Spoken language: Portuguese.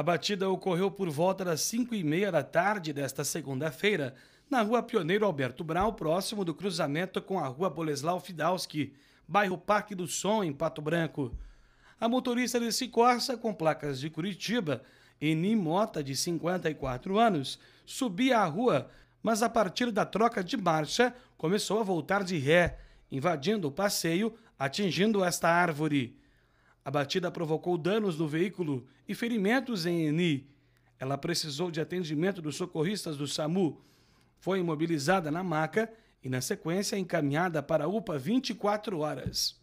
A batida ocorreu por volta das 5 e meia da tarde desta segunda-feira, na rua Pioneiro Alberto Brau, próximo do cruzamento com a rua Boleslau Fidalski, bairro Parque do Som, em Pato Branco. A motorista desse Corsa, com placas de Curitiba, Eni Mota, de 54 anos, subia a rua, mas a partir da troca de marcha, começou a voltar de ré, invadindo o passeio, atingindo esta árvore. A batida provocou danos no veículo e ferimentos em Eni. Ela precisou de atendimento dos socorristas do SAMU. Foi imobilizada na maca e, na sequência, encaminhada para a UPA 24 horas.